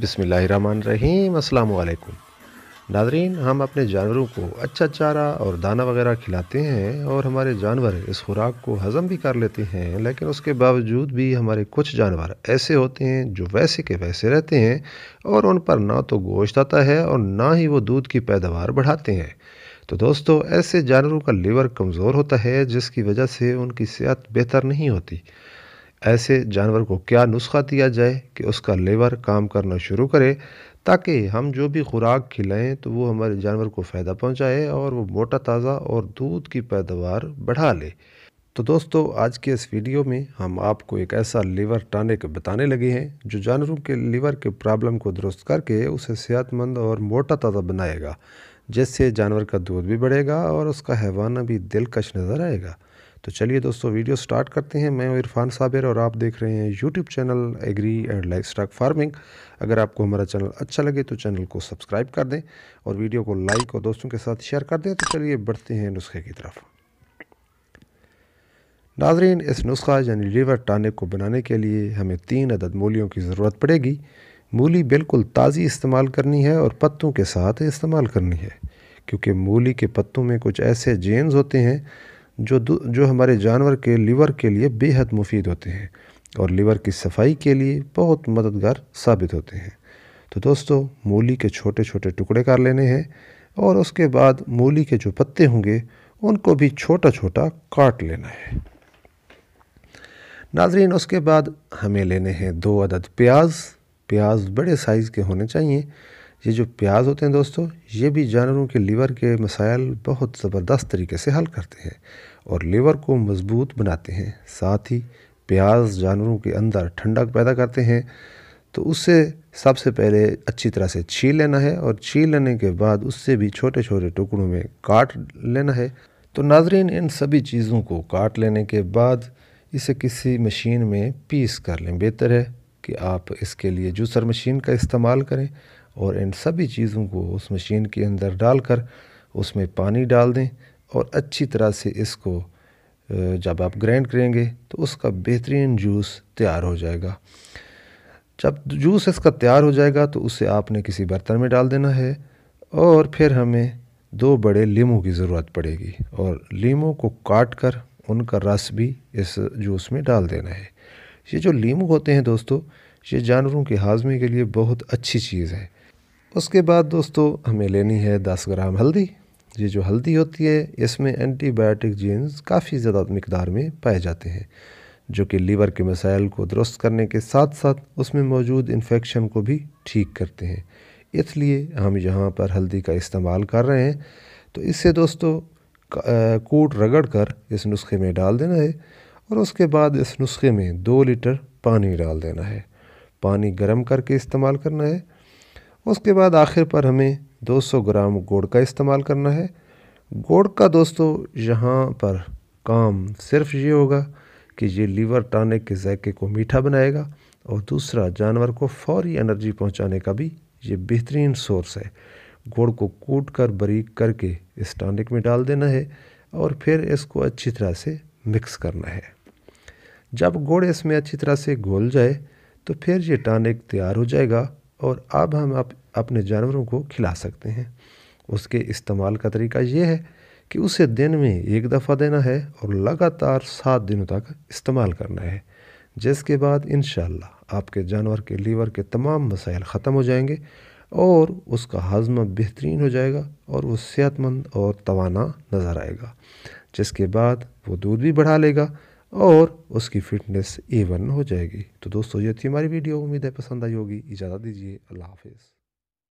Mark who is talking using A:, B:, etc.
A: बिसमीम अल्लाम नाजरीन हम अपने जानवरों को अच्छा चारा और दाना वगैरह खिलाते हैं और हमारे जानवर इस खुराक को हज़म भी कर लेते हैं लेकिन उसके बावजूद भी हमारे कुछ जानवर ऐसे होते हैं जो वैसे के वैसे रहते हैं और उन पर ना तो गोश्त आता है और ना ही वो दूध की पैदावार बढ़ाते हैं तो दोस्तों ऐसे जानवरों का लीवर कमज़ोर होता है जिसकी वजह से उनकी सेहत बेहतर नहीं होती ऐसे जानवर को क्या नुस्खा दिया जाए कि उसका लेवर काम करना शुरू करे ताकि हम जो भी खुराक खिलाएं तो वो हमारे जानवर को फ़ायदा पहुंचाए और वो मोटा ताज़ा और दूध की पैदावार बढ़ा ले तो दोस्तों आज के इस वीडियो में हम आपको एक ऐसा लीवर टॉनिक बताने लगे हैं जो जानवरों के लीवर के प्रॉब्लम को दुरुस्त करके उसे सेहतमंद और मोटा ताज़ा बनाएगा जिससे जानवर का दूध भी बढ़ेगा और उसका हैवाना भी दिलकश नज़र आएगा तो चलिए दोस्तों वीडियो स्टार्ट करते हैं मैं इरफान साबिर और आप देख रहे हैं YouTube channel agri and livestock farming अगर आपको हमारा चैनल अच्छा लगे तो चैनल को सब्सक्राइब कर दें और वीडियो को लाइक और दोस्तों के साथ शेयर कर दें तो चलिए बढ़ते हैं नुस्खे की तरफ नाजरीन इस नुस्खा यानी लीवर टानिक को बनाने के लिए हमें तीन अदद मूलियों की ज़रूरत पड़ेगी मूली बिल्कुल ताज़ी इस्तेमाल करनी है और पत्तों के साथ इस्तेमाल करनी है क्योंकि मूली के पत्तों में कुछ ऐसे जेन्स होते हैं जो जो हमारे जानवर के लीवर के लिए बेहद मुफीद होते हैं और लीवर की सफाई के लिए बहुत मददगार साबित होते हैं तो दोस्तों मूली के छोटे छोटे टुकड़े कर लेने हैं और उसके बाद मूली के जो पत्ते होंगे उनको भी छोटा छोटा काट लेना है नाजरीन उसके बाद हमें लेने हैं दो अदद प्याज प्याज बड़े साइज़ के होने चाहिए ये जो प्याज होते हैं दोस्तों ये भी जानवरों के लीवर के मसाइल बहुत ज़बरदस्त तरीके से हल करते हैं और लीवर को मज़बूत बनाते हैं साथ ही प्याज जानवरों के अंदर ठंडक पैदा करते हैं तो उससे सबसे पहले अच्छी तरह से छील लेना है और छील लेने के बाद उससे भी छोटे छोटे टुकड़ों में काट लेना है तो नाजरीन इन सभी चीज़ों को काट लेने के बाद इसे किसी मशीन में पीस कर लें बेहतर है कि आप इसके लिए जूसर मशीन का इस्तेमाल करें और इन सभी चीज़ों को उस मशीन के अंदर डालकर उसमें पानी डाल दें और अच्छी तरह से इसको जब आप ग्राइंड करेंगे तो उसका बेहतरीन जूस तैयार हो जाएगा जब जूस इसका तैयार हो जाएगा तो उसे आपने किसी बर्तन में डाल देना है और फिर हमें दो बड़े लीमू की ज़रूरत पड़ेगी और लीमू को काट कर उनका रस भी इस जूस में डाल देना है ये जो लीमू होते हैं दोस्तों ये जानवरों के हाजमे के लिए बहुत अच्छी चीज़ है उसके बाद दोस्तों हमें लेनी है दस ग्राम हल्दी ये जो हल्दी होती है इसमें एंटीबायोटिक जीन्स काफ़ी ज़्यादा मकदार में पाए जाते हैं जो कि लीवर के मसाइल को दुरुस्त करने के साथ साथ उसमें मौजूद इन्फेक्शन को भी ठीक करते हैं इसलिए हम यहाँ पर हल्दी का इस्तेमाल कर रहे हैं तो इससे दोस्तों कूट रगड़ कर इस नुस्खे में डाल देना है और उसके बाद इस नुस्खे में दो लीटर पानी डाल देना है पानी गर्म करके इस्तेमाल करना है उसके बाद आखिर पर हमें 200 ग्राम गुड़ का इस्तेमाल करना है गुड़ का दोस्तों यहाँ पर काम सिर्फ ये होगा कि ये लीवर टाने के जायके को मीठा बनाएगा और दूसरा जानवर को फौरी एनर्जी पहुँचाने का भी ये बेहतरीन सोर्स है गुड़ को कूट कर बरीक करके इस टानिक में डाल देना है और फिर इसको अच्छी तरह से मिक्स करना है जब गुड़ इसमें अच्छी तरह से घोल जाए तो फिर ये टानिक तैयार हो जाएगा और अब हम अप, अपने जानवरों को खिला सकते हैं उसके इस्तेमाल का तरीका ये है कि उसे दिन में एक दफ़ा देना है और लगातार सात दिनों तक इस्तेमाल करना है जिसके बाद इन आपके जानवर के लीवर के तमाम मसाइल ख़त्म हो जाएंगे और उसका हाजमा बेहतरीन हो जाएगा और वो सेहतमंद और तोाना नज़र आएगा जिसके बाद वो दूध भी बढ़ा लेगा और उसकी फ़िटनेस ए वन हो जाएगी तो दोस्तों ये थी हमारी वीडियो उम्मीद है पसंद आई होगी इजाज़त दीजिए अल्लाह हाफिज़